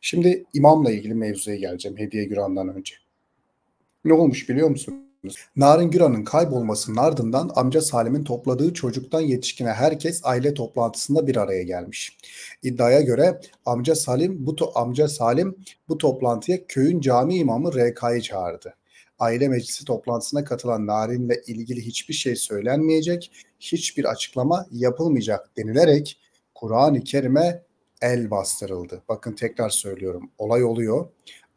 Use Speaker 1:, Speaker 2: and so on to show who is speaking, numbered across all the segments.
Speaker 1: Şimdi imamla ilgili mevzuya geleceğim Hediye Güran'dan önce. Ne olmuş biliyor musunuz? Narin Güran'ın kaybolmasının ardından amca Salim'in topladığı çocuktan yetişkine herkes aile toplantısında bir araya gelmiş. İddiaya göre amca Salim bu amca Salim bu toplantıya köyün cami imamı RK'yı çağırdı. Aile meclisi toplantısına katılan Narin'le ilgili hiçbir şey söylenmeyecek, hiçbir açıklama yapılmayacak denilerek Kur'an-ı Kerim'e el bastırıldı. Bakın tekrar söylüyorum. Olay oluyor.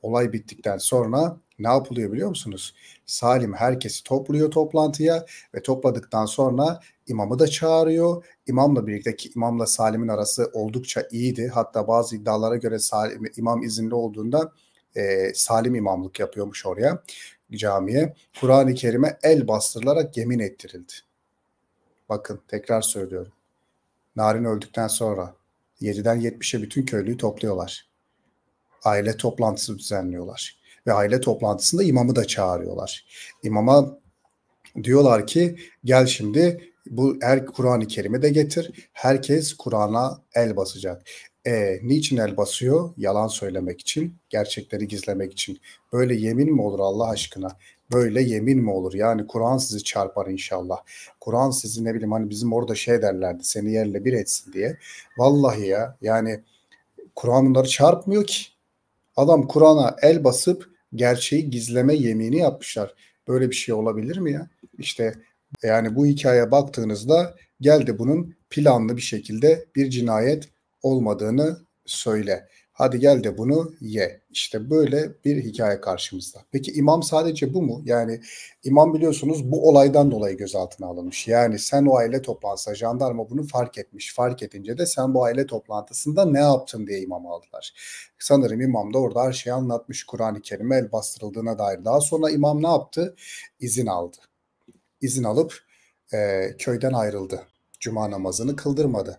Speaker 1: Olay bittikten sonra ne yapılıyor biliyor musunuz? Salim herkesi topluyor toplantıya ve topladıktan sonra imamı da çağırıyor. İmamla birlikte ki imamla Salim'in arası oldukça iyiydi. Hatta bazı iddialara göre Salim, imam izinli olduğunda e, Salim imamlık yapıyormuş oraya camiye. Kur'an-ı Kerim'e el bastırılarak yemin ettirildi. Bakın tekrar söylüyorum. Narin öldükten sonra 7'den 70'e bütün köylüyü topluyorlar. Aile toplantısı düzenliyorlar. Ve aile toplantısında imamı da çağırıyorlar. İmama diyorlar ki gel şimdi bu her Kur'an-ı Kerim'i de getir. Herkes Kur'an'a el basacak. E niçin el basıyor? Yalan söylemek için, gerçekleri gizlemek için. Böyle yemin mi olur Allah aşkına? Böyle yemin mi olur? Yani Kur'an sizi çarpar inşallah. Kur'an sizi ne bileyim hani bizim orada şey derlerdi seni yerle bir etsin diye. Vallahi ya yani Kur'an bunları çarpmıyor ki. Adam Kur'an'a el basıp gerçeği gizleme yemini yapmışlar. Böyle bir şey olabilir mi ya? İşte yani bu hikayeye baktığınızda geldi bunun planlı bir şekilde bir cinayet olmadığını söyle. Hadi gel de bunu ye. İşte böyle bir hikaye karşımızda. Peki imam sadece bu mu? Yani imam biliyorsunuz bu olaydan dolayı gözaltına alınmış. Yani sen o aile toplantısında jandarma bunu fark etmiş. Fark edince de sen bu aile toplantısında ne yaptın diye imamı aldılar. Sanırım imam da orada her şeyi anlatmış. Kur'an-ı Kerim'e el bastırıldığına dair. Daha sonra imam ne yaptı? İzin aldı. İzin alıp e, köyden ayrıldı. Cuma namazını kıldırmadı.